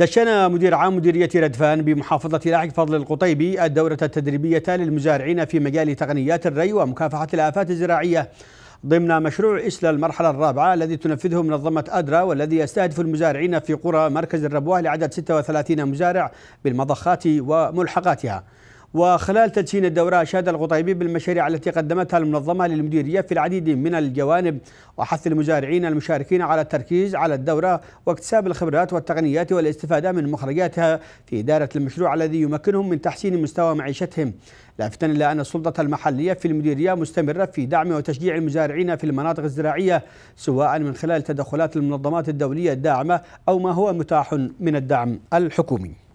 دشن مدير عام مديرية ردفان بمحافظة لاحق فضل القطيبي الدورة التدريبية للمزارعين في مجال تقنيات الري ومكافحة الآفات الزراعية ضمن مشروع إسلا المرحلة الرابعة الذي تنفذه منظمة أدرا والذي يستهدف المزارعين في قرى مركز الربوة لعدد 36 مزارع بالمضخات وملحقاتها وخلال تدشين الدورة أشاد القطيبي بالمشاريع التي قدمتها المنظمة للمديرية في العديد من الجوانب وحث المزارعين المشاركين على التركيز على الدورة واكتساب الخبرات والتقنيات والاستفادة من مخرجاتها في إدارة المشروع الذي يمكنهم من تحسين مستوى معيشتهم لافتا الى ان السلطه المحليه في المديريه مستمره في دعم وتشجيع المزارعين في المناطق الزراعيه سواء من خلال تدخلات المنظمات الدوليه الداعمه او ما هو متاح من الدعم الحكومي